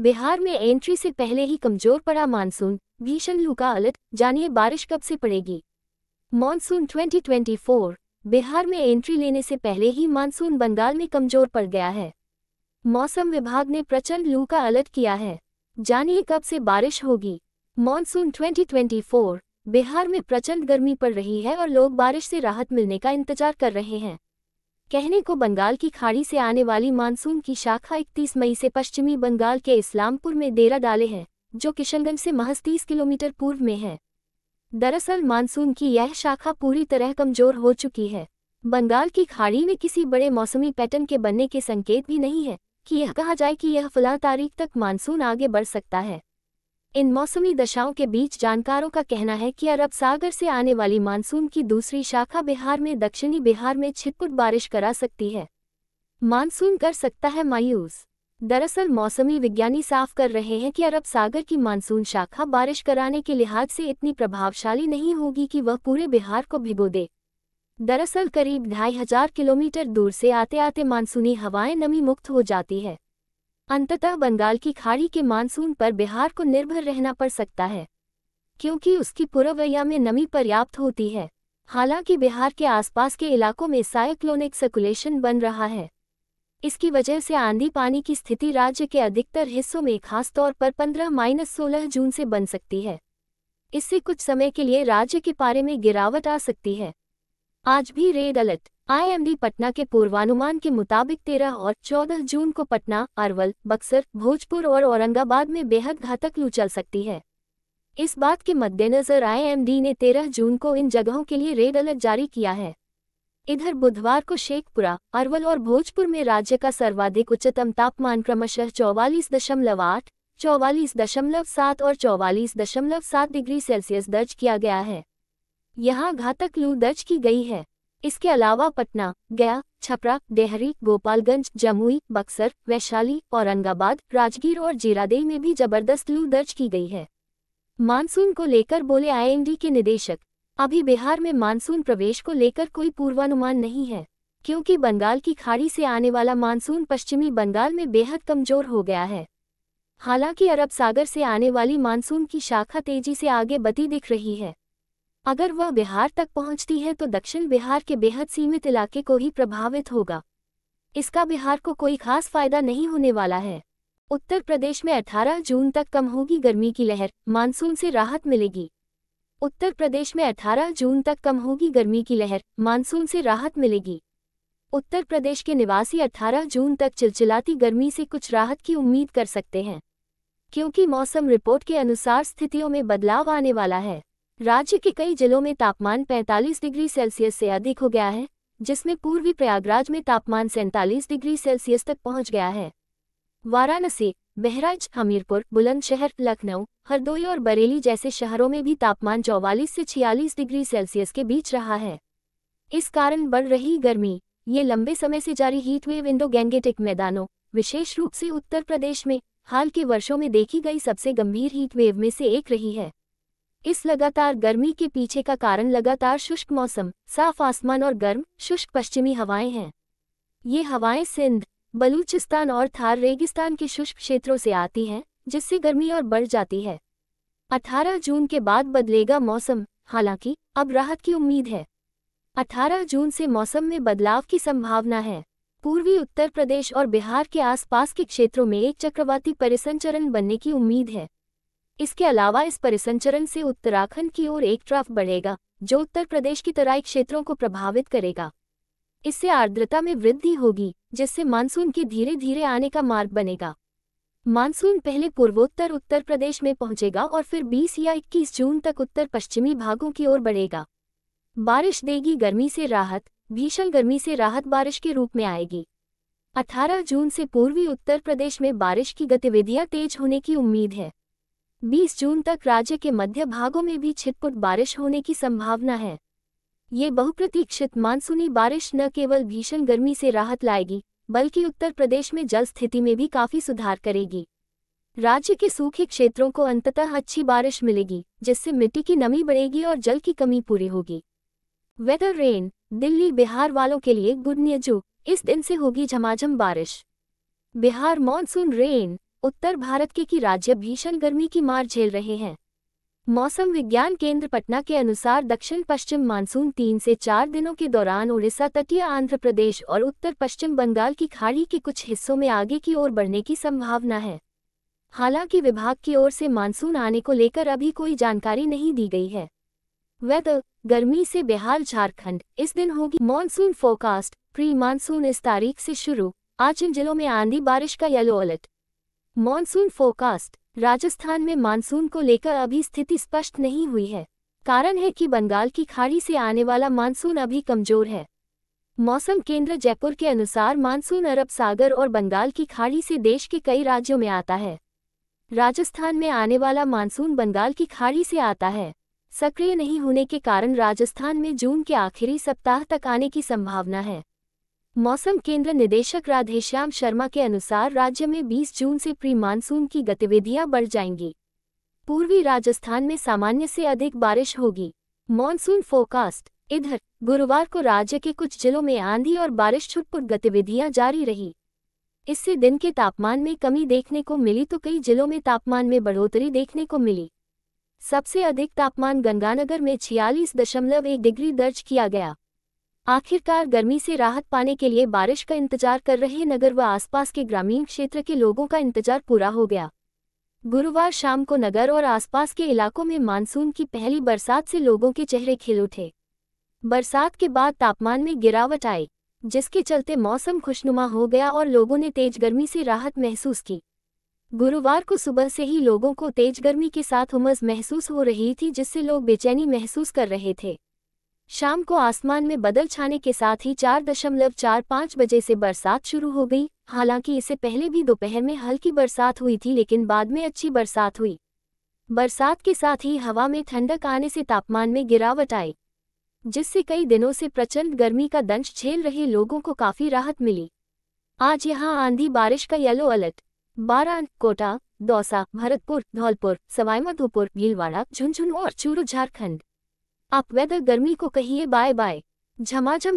बिहार में एंट्री से पहले ही कमजोर पड़ा मानसून भीषण लू का अलर्ट जानिए बारिश कब से पड़ेगी मानसून 2024 बिहार में एंट्री लेने से पहले ही मानसून बंगाल में कमजोर पड़ गया है मौसम विभाग ने प्रचंड लू का अलर्ट किया है जानिए कब से बारिश होगी मानसून 2024 बिहार में प्रचंड गर्मी पड़ रही है और लोग बारिश से राहत मिलने का इंतजार कर रहे हैं कहने को बंगाल की खाड़ी से आने वाली मानसून की शाखा 31 मई से पश्चिमी बंगाल के इस्लामपुर में डेरा डाले है जो किशनगंज से महज तीस किलोमीटर पूर्व में है दरअसल मानसून की यह शाखा पूरी तरह कमजोर हो चुकी है बंगाल की खाड़ी में किसी बड़े मौसमी पैटर्न के बनने के संकेत भी नहीं है कि यह कहा जाए कि यह फिलहाल तारीख तक मानसून आगे बढ़ सकता है इन मौसमी दशाओं के बीच जानकारों का कहना है कि अरब सागर से आने वाली मानसून की दूसरी शाखा बिहार में दक्षिणी बिहार में छिटपुट बारिश करा सकती है मानसून कर सकता है मायूस दरअसल मौसमी विज्ञानी साफ कर रहे हैं कि अरब सागर की मानसून शाखा बारिश कराने के लिहाज से इतनी प्रभावशाली नहीं होगी कि वह पूरे बिहार को भिगो दे दरअसल करीब ढाई हजार किलोमीटर दूर से आते आते मानसूनी हवाएं नमी मुक्त हो जाती है अंततः बंगाल की खाड़ी के मानसून पर बिहार को निर्भर रहना पड़ सकता है क्योंकि उसकी पूर्वया में नमी पर्याप्त होती है हालांकि बिहार के आसपास के इलाकों में साइक्लोनिक सर्कुलेशन बन रहा है इसकी वजह से आंधी पानी की स्थिति राज्य के अधिकतर हिस्सों में खासतौर पर 15 माइनस सोलह जून से बन सकती है इससे कुछ समय के लिए राज्य के पारे में गिरावट आ सकती है आज भी रेड अलर्ट आईएमडी पटना के पूर्वानुमान के मुताबिक 13 और 14 जून को पटना अरवल बक्सर भोजपुर और औरंगाबाद में बेहद घातक लू चल सकती है इस बात के मद्देनजर आईएमडी ने 13 जून को इन जगहों के लिए रेड अलर्ट जारी किया है इधर बुधवार को शेखपुरा अरवल और भोजपुर में राज्य का सर्वाधिक उच्चतम तापमान क्रमशः चौवालीस दशमलव आठ चौवालीस दशमलव सात और चौवालीस दशमलव सात डिग्री सेल्सियस दर्ज किया गया है यहाँ घातक लू दर्ज की गई है इसके अलावा पटना गया छपरा डेहरी गोपालगंज जमुई बक्सर वैशाली औरंगाबाद राजगीर और जीरादेई में भी जबरदस्त लू दर्ज की गई है मानसून को लेकर बोले आईएनडी के निदेशक अभी बिहार में मानसून प्रवेश को लेकर कोई पूर्वानुमान नहीं है क्योंकि बंगाल की खाड़ी से आने वाला मानसून पश्चिमी बंगाल में बेहद कमजोर हो गया है हालांकि अरब सागर से आने वाली मानसून की शाखा तेजी से आगे बती दिख रही है अगर वह बिहार तक पहुंचती है तो दक्षिण बिहार के बेहद सीमित इलाके को ही प्रभावित होगा इसका बिहार को कोई खास फायदा नहीं होने वाला है उत्तर प्रदेश में 18 जून तक कम होगी गर्मी की लहर मानसून से राहत मिलेगी उत्तर प्रदेश में 18 जून तक कम होगी गर्मी की लहर मानसून से राहत मिलेगी उत्तर प्रदेश के निवासी 18 जून तक चिलचिलाती गर्मी से कुछ राहत की उम्मीद कर सकते हैं क्योंकि मौसम रिपोर्ट के अनुसार स्थितियों में बदलाव आने वाला है राज्य के कई जिलों में तापमान 45 डिग्री सेल्सियस से अधिक हो गया है जिसमें पूर्वी प्रयागराज में तापमान सैंतालीस डिग्री सेल्सियस तक पहुंच गया है वाराणसी बहराइच हमीरपुर बुलंदशहर लखनऊ हरदोई और बरेली जैसे शहरों में भी तापमान चौवालीस से छियालीस डिग्री सेल्सियस के बीच रहा है इस कारण बढ़ रही गर्मी ये लंबे समय से जारी हीटवेव इंडो गैंगेटिक मैदानों विशेष रूप से उत्तर प्रदेश में हाल के वर्षों में देखी गई सबसे गंभीर हीटवेव में से एक रही है इस लगातार गर्मी के पीछे का कारण लगातार शुष्क मौसम साफ आसमान और गर्म शुष्क पश्चिमी हवाएं हैं ये हवाएं सिंध बलूचिस्तान और थार रेगिस्तान के शुष्क क्षेत्रों से आती हैं जिससे गर्मी और बढ़ जाती है 18 जून के बाद बदलेगा मौसम हालांकि अब राहत की उम्मीद है 18 जून से मौसम में बदलाव की संभावना है पूर्वी उत्तर प्रदेश और बिहार के आसपास के क्षेत्रों में एक चक्रवाती परिसंचरण बनने की उम्मीद है इसके अलावा इस परिसंचरण से उत्तराखंड की ओर एक ट्रफ बढ़ेगा जो उत्तर प्रदेश की तराई क्षेत्रों को प्रभावित करेगा इससे आर्द्रता में वृद्धि होगी जिससे मानसून के धीरे धीरे आने का मार्ग बनेगा मानसून पहले पूर्वोत्तर उत्तर प्रदेश में पहुंचेगा और फिर 20 या 21 जून तक उत्तर पश्चिमी भागों की ओर बढ़ेगा बारिश देगी गर्मी से राहत भीषण गर्मी से राहत बारिश के रूप में आएगी 18 जून से पूर्वी उत्तर प्रदेश में बारिश की गतिविधियां तेज होने की उम्मीद है 20 जून तक राज्य के मध्य भागों में भी छिटपुट बारिश होने की संभावना है ये बहुप्रतीक्षित मानसूनी बारिश न केवल भीषण गर्मी से राहत लाएगी बल्कि उत्तर प्रदेश में जल स्थिति में भी काफी सुधार करेगी राज्य के सूखे क्षेत्रों को अंततः अच्छी बारिश मिलेगी जिससे मिट्टी की नमी बढ़ेगी और जल की कमी पूरी होगी वेदर रेन दिल्ली बिहार वालों के लिए गुड न्यूज इस दिन से होगी झमाझम बारिश बिहार मानसून रेन उत्तर भारत के की राज्य भीषण गर्मी की मार झेल रहे हैं मौसम विज्ञान केंद्र पटना के अनुसार दक्षिण पश्चिम मानसून तीन से चार दिनों के दौरान उड़ीसा तटीय आंध्र प्रदेश और उत्तर पश्चिम बंगाल की खाड़ी के कुछ हिस्सों में आगे की ओर बढ़ने की संभावना है हालांकि विभाग की ओर से मानसून आने को लेकर अभी कोई जानकारी नहीं दी गई है वेदर गर्मी से बेहाल झारखंड इस दिन होगी मानसून फोरकास्ट प्री मानसून इस तारीख से शुरू आज इन जिलों में आंधी बारिश का yellow alert monsoon forecast Rajasthan में मानसून को लेकर अभी स्थिति स्पष्ट नहीं हुई है कारण है कि बंगाल की खाड़ी से आने वाला मानसून अभी कमजोर है मौसम केंद्र जयपुर के अनुसार मानसून अरब सागर और बंगाल की खाड़ी से देश के कई राज्यों में आता है राजस्थान में आने वाला मानसून बंगाल की खाड़ी से आता है सक्रिय नहीं होने के कारण राजस्थान में जून के आखिरी सप्ताह तक आने की संभावना है मौसम केंद्र निदेशक राधेश्याम शर्मा के अनुसार राज्य में 20 जून से प्री मानसून की गतिविधियां बढ़ जाएंगी पूर्वी राजस्थान में सामान्य से अधिक बारिश होगी मॉनसून फोकास्ट इधर गुरुवार को राज्य के कुछ जिलों में आंधी और बारिश छुटपुट गतिविधियां जारी रही इससे दिन के तापमान में कमी देखने को मिली तो कई जिलों में तापमान में बढ़ोतरी देखने को मिली सबसे अधिक तापमान गंगानगर में छियालीस दशमलव एक डिग्री दर्ज किया गया आखिरकार गर्मी से राहत पाने के लिए बारिश का इंतजार कर रहे नगर व आसपास के ग्रामीण क्षेत्र के लोगों का इंतजार पूरा हो गया गुरुवार शाम को नगर और आसपास के इलाकों में मानसून की पहली बरसात से लोगों के चेहरे खिल उठे बरसात के बाद तापमान में गिरावट आई जिसके चलते मौसम खुशनुमा हो गया और लोगों ने तेज गर्मी से राहत महसूस की गुरुवार को सुबह से ही लोगों को तेज गर्मी के साथ उमस महसूस हो रही थी जिससे लोग बेचैनी महसूस कर रहे थे शाम को आसमान में बदल छाने के साथ ही चार दशमलव चार पाँच बजे से बरसात शुरू हो गई हालांकि इससे पहले भी दोपहर में हल्की बरसात हुई थी लेकिन बाद में अच्छी बरसात हुई बरसात के साथ ही हवा में ठंडक आने से तापमान में गिरावट आई जिससे कई दिनों से प्रचंड गर्मी का दंश झेल रहे लोगों को काफ़ी राहत मिली आज यहाँ आंधी बारिश का येलो अलर्ट बारा कोटा दौसा भरतपुर धौलपुर सवाईमाधोपुर भीलवाड़ा झुंझुनू और चूरू झारखंड आप वेदर गर्मी को कहिए बाय बाय झमाझम